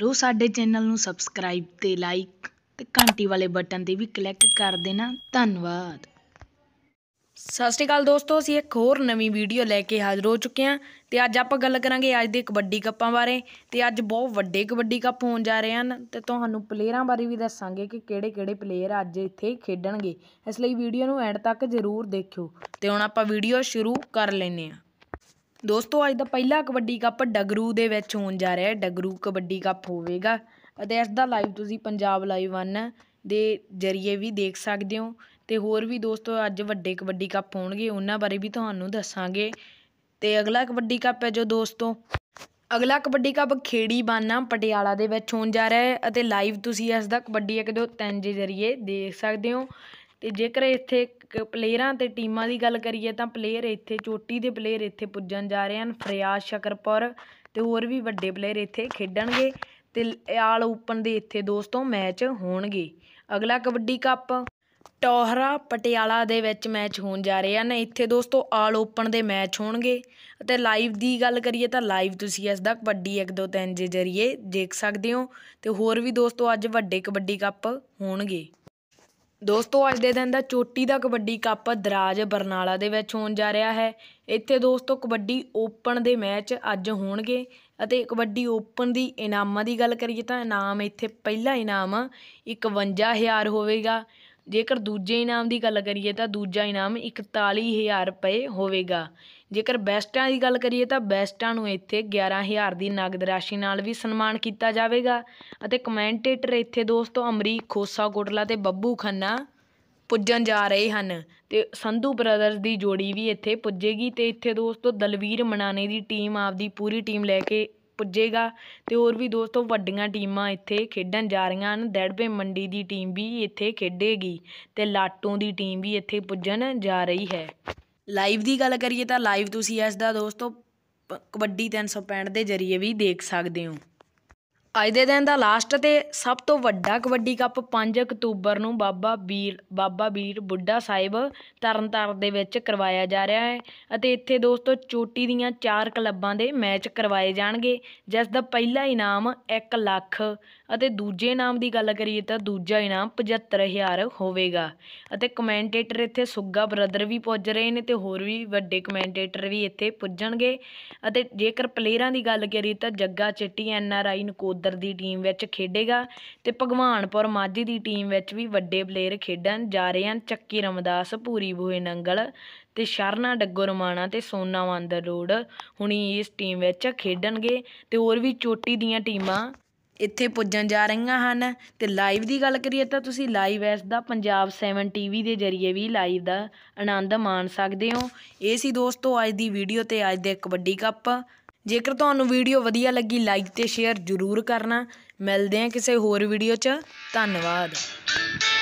ਰੋ ਸਾਡੇ ਚੈਨਲ ਨੂੰ ਸਬਸਕ੍ਰਾਈਬ ਤੇ ਲਾਈਕ ਤੇ ਘੰਟੀ ਵਾਲੇ ਬਟਨ ਤੇ ਵੀ ਕਲਿੱਕ ਕਰ ਦੇਣਾ ਧੰਨਵਾਦ ਸਤਿ ਸ਼੍ਰੀ ਅਕਾਲ ਦੋਸਤੋ ਅਸੀਂ ਇੱਕ ਹੋਰ ਨਵੀਂ ਵੀਡੀਓ ਲੈ ਕੇ ਹਾਜ਼ਰ ਹੋ ਚੁੱਕੇ ਹਾਂ ਤੇ ਅੱਜ ਆਪਾਂ ਗੱਲ ਕਰਾਂਗੇ ਅੱਜ ਦੇ ਕਬੱਡੀ ਕੱਪਾਂ ਬਾਰੇ ਤੇ ਅੱਜ ਬਹੁਤ ਵੱਡੇ ਕਬੱਡੀ ਕੱਪ ਹੋਣ ਜਾ ਰਹੇ ਹਨ ਤੇ ਤੁਹਾਨੂੰ ਪਲੇਅਰਾਂ ਬਾਰੇ ਵੀ ਦੱਸਾਂਗੇ ਕਿ ਕਿਹੜੇ-ਕਿਹੜੇ ਪਲੇਅਰ ਅੱਜ ਇੱਥੇ ਖੇਡਣਗੇ ਇਸ ਲਈ ਵੀਡੀਓ ਨੂੰ ਐਂਡ ਤੱਕ ਜ਼ਰੂਰ ਦੇਖਿਓ ਤੇ ਹੁਣ ਆਪਾਂ ਵੀਡੀਓ ਸ਼ੁਰੂ ਕਰ ਲੈਨੇ ਆ ਦੋਸਤੋ ਅੱਜ ਦਾ ਪਹਿਲਾ ਕਬੱਡੀ ਕੱਪ ਡਗਰੂ ਦੇ ਵਿੱਚ ਹੋਣ ਜਾ ਰਿਹਾ ਹੈ ਡਗਰੂ ਕਬੱਡੀ ਕੱਪ ਹੋਵੇਗਾ ਅਤੇ ਇਸ ਦਾ ਲਾਈਵ ਤੁਸੀਂ ਪੰਜਾਬ ਲਾਈਵ 1 ਦੇ ਜਰੀਏ ਵੀ ਦੇਖ ਸਕਦੇ ਹੋ ਤੇ ਹੋਰ ਵੀ ਦੋਸਤੋ ਅੱਜ ਵੱਡੇ ਕਬੱਡੀ ਕੱਪ ਹੋਣਗੇ ਉਹਨਾਂ ਬਾਰੇ ਵੀ ਤੁਹਾਨੂੰ ਦੱਸਾਂਗੇ ਤੇ ਅਗਲਾ ਕਬੱਡੀ ਕੱਪ ਹੈ ਜੋ ਦੋਸਤੋ ਅਗਲਾ ਕਬੱਡੀ ਕੱਪ ਖੇੜੀ ਬਾਨਾ ਪਟਿਆਲਾ ਦੇ ਵਿੱਚ ਹੋਣ ਜਾ ਰਿਹਾ ਹੈ ਅਤੇ ਲਾਈਵ ਤੁਸੀਂ ਇਸ ਦਾ ਕਬੱਡੀ ਇੱਕ 2 ਤਿੰਨ ਜ਼ਰੀਏ ਦੇਖ ਸਕਦੇ ਹੋ ਤੇ ਜੇਕਰ ਇੱਥੇ ਪਲੇਅਰਾਂ ਅਤੇ ਟੀਮਾਂ ਦੀ ਗੱਲ ਕਰੀਏ ਤਾਂ ਪਲੇਅਰ ਇੱਥੇ ਚੋਟੀ ਦੇ ਪਲੇਅਰ ਇੱਥੇ ਪੁੱਜਣ ਜਾ ਰਹੇ ਹਨ ਫਰਿਆਜ਼ ਸ਼ਕਰਪੁਰ ਅਤੇ ਹੋਰ ਵੀ ਵੱਡੇ ਪਲੇਅਰ ਇੱਥੇ ਖੇਡਣਗੇ ਅਤੇ ਆਲ ਓਪਨ ਦੇ ਇੱਥੇ ਦੋਸਤੋ ਮੈਚ ਹੋਣਗੇ ਅਗਲਾ ਕਬੱਡੀ ਕੱਪ ਟੋਹਰਾ ਪਟਿਆਲਾ ਦੇ ਵਿੱਚ ਮੈਚ ਹੋਣ ਜਾ ਰਹੇ ਹਨ ਇੱਥੇ ਦੋਸਤੋ ਆਲ ਓਪਨ ਦੇ ਮੈਚ ਹੋਣਗੇ ਅਤੇ ਲਾਈਵ ਦੀ ਗੱਲ ਕਰੀਏ ਤਾਂ ਲਾਈਵ ਤੁਸੀਂ ਇਸ ਦਾ ਕਬੱਡੀ 1 2 3 ਦੇ ਜ਼ਰੀਏ ਦੇਖ ਸਕਦੇ ਹੋ ਤੇ ਹੋਰ ਵੀ ਦੋਸਤੋ ਅੱਜ ਵੱਡੇ ਕਬੱਡੀ ਕੱਪ ਹੋਣਗੇ ਦੋਸਤੋ ਅੱਜ ਦੇ ਦਿਨ ਦਾ ਚੋਟੀ ਦਾ ਕਬੱਡੀ ਕੱਪ ਦਰਾਜ ਬਰਨਾਲਾ ਦੇ ਵਿੱਚ ਹੋਣ ਜਾ ਰਿਹਾ ਹੈ ਇੱਥੇ ਦੋਸਤੋ ਕਬੱਡੀ ਓਪਨ ਦੇ ਮੈਚ ਅੱਜ ਹੋਣਗੇ ਅਤੇ ਕਬੱਡੀ ਓਪਨ ਦੀ ਇਨਾਮਾਂ ਦੀ ਗੱਲ ਕਰੀਏ ਤਾਂ ਇਨਾਮ ਇੱਥੇ ਪਹਿਲਾ ਇਨਾਮ 51000 ਹੋਵੇਗਾ ਜੇਕਰ ਦੂਜੇ ਇਨਾਮ ਦੀ ਗੱਲ ਕਰੀਏ ਤਾਂ ਦੂਜਾ ਇਨਾਮ 41000 ਰੁਪਏ ਹੋਵੇਗਾ ਜੇਕਰ ਬੈਸਟਾਂ ਦੀ ਗੱਲ ਕਰੀਏ ਤਾਂ ਬੈਸਟਾਂ ਨੂੰ ਇੱਥੇ 11000 ਦੀ ਨਗਦ ਰਾਸ਼ੀ ਨਾਲ ਵੀ ਸਨਮਾਨ ਕੀਤਾ ਜਾਵੇਗਾ ਅਤੇ ਕਮੈਂਟੇਟਰ ਇੱਥੇ ਦੋਸਤੋ ਅਮਰੀਕ ਖੋਸਾ ਕੋਟਲਾ ਤੇ ਬੱਬੂ ਖੰਨਾ ਪੁੱਜਣ ਜਾ ਰਹੇ ਹਨ ਤੇ ਸੰਧੂ ਬ੍ਰਦਰਸ ਦੀ ਜੋੜੀ ਵੀ ਇੱਥੇ ਪੁੱਜੇਗੀ ਤੇ ਇੱਥੇ ਦੋਸਤੋ ਦਲਵੀਰ ਮਨਾਨੇ ਦੀ ਟੀਮ ਆਪਦੀ ਪੂਰੀ ਟੀਮ ਲੈ ਕੇ ਪੁੱਜੇਗਾ ਅਤੇ ਹੋਰ ਵੀ ਦੋਸਤੋ ਵੱਡੀਆਂ ਟੀਮਾਂ ਇੱਥੇ ਖੇਡਣ ਜਾ ਰਹੀਆਂ ਹਨ ਦੜਬੇ ਮੰਡੀ ਦੀ ਟੀਮ ਵੀ ਇੱਥੇ ਖੇਡੇਗੀ ਅਤੇ ਲਾਟੋਂ ਦੀ ਟੀਮ ਵੀ ਇੱਥੇ ਪੁੱਜਣ ਜਾ ਰਹੀ ਹੈ ਲਾਈਵ ਦੀ ਗੱਲ ਕਰੀਏ ਤਾਂ ਲਾਈਵ ਤੁਸੀਂ ਇਸ ਦਾ ਦੋਸਤੋ ਕਬੱਡੀ 365 ਦੇ ਜ਼ਰੀਏ ਵੀ ਦੇਖ ਸਕਦੇ ਹੋ ਅੱਜ ਦੇ ਦਿਨ ਦਾ ਲਾਸਟ ਤੇ ਸਭ ਤੋਂ ਵੱਡਾ ਕਬੱਡੀ ਕੱਪ 5 ਅਕਤੂਬਰ ਨੂੰ ਬਾਬਾ ਵੀਰ ਬਾਬਾ ਵੀਰ ਬੁੱਢਾ ਸਾਹਿਬ ਤਰਨਤਾਰਨ ਦੇ ਵਿੱਚ ਕਰਵਾਇਆ ਜਾ ਰਿਹਾ ਹੈ ਅਤੇ ਇੱਥੇ ਦੋਸਤੋ ਚੋਟੀ ਦੀਆਂ ਚਾਰ ਕਲੱਬਾਂ ਦੇ ਮੈਚ ਕਰਵਾਏ ਜਾਣਗੇ ਜਿਸ ਦਾ ਪਹਿਲਾ ਇਨਾਮ 1 ਲੱਖ ਅਤੇ ਦੂਜੇ ਇਨਾਮ ਦੀ ਗੱਲ ਕਰੀਏ ਤਾਂ ਦੂਜਾ ਇਨਾਮ 75000 ਹੋਵੇਗਾ ਅਤੇ ਕਮੈਂਟੇਟਰ ਇੱਥੇ ਸੁੱਗਾ ਬ੍ਰਦਰ ਵੀ ਪੁੱਜ ਰਹੇ ਨੇ ਤੇ ਹੋਰ ਵੀ ਵੱਡੇ ਕਮੈਂਟੇਟਰ ਵੀ ਇੱਥੇ ਪੁੱਜਣਗੇ ਅਤੇ ਜੇਕਰ ਪਲੇਅਰਾਂ ਦੀ ਗੱਲ ਕਰੀਏ ਤਾਂ ਜੱਗਾ ਚਿੱਟੀ ਐਨਆਰਆਈ ਨੂੰ ਪੱਧਰ ਦੀ ਟੀਮ ਵਿੱਚ ਖੇਡੇਗਾ ਤੇ ਭਗਵਾਨਪੁਰ ਮਾਝੀ ਦੀ ਟੀਮ ਵਿੱਚ ਵੀ ਵੱਡੇ ਪਲੇਅਰ ਖੇਡਣ ਜਾ ਰਹੇ ਹਨ ਚੱਕੀ ਰਮਦਾਸ ਪੂਰੀ ਬੋਏ ਨੰਗਲ ਤੇ ਸ਼ਰਨਾ ਡੱਗੋ ਰਮਾਣਾ ਤੇ ਸੋਨਾ ਵਾਂਦਰ ਰੋਡ ਹੁਣੀ ਇਸ ਟੀਮ ਵਿੱਚ ਖੇਡਣਗੇ ਤੇ ਹੋਰ ਵੀ ਚੋਟੀ ਦੀਆਂ ਟੀਮਾਂ ਇੱਥੇ ਪੁੱਜਣ ਜਾ ਰਹੀਆਂ ਹਨ ਤੇ ਲਾਈਵ ਦੀ ਗੱਲ ਕਰੀਏ ਤਾਂ ਤੁਸੀਂ ਲਾਈਵ ਐਸ ਦਾ ਪੰਜਾਬ 7 ਟੀਵੀ ਦੇ ਜ਼ਰੀਏ ਵੀ ਲਾਈਵ ਦਾ ਆਨੰਦ ਮਾਣ ਸਕਦੇ ਹੋ ਇਹ ਸੀ ਦੋਸਤੋ ਅੱਜ ਦੀ ਵੀਡੀਓ ਤੇ ਅੱਜ ਦੇ ਕਬੱਡੀ ਕੱਪ ਜੇਕਰ ਤੁਹਾਨੂੰ ਵੀਡੀਓ ਵਧੀਆ ਲੱਗੀ ਲਾਈਕ ਤੇ ਸ਼ੇਅਰ ਜ਼ਰੂਰ ਕਰਨਾ ਮਿਲਦੇ ਹਾਂ ਕਿਸੇ ਹੋਰ ਵੀਡੀਓ 'ਚ ਧੰਨਵਾਦ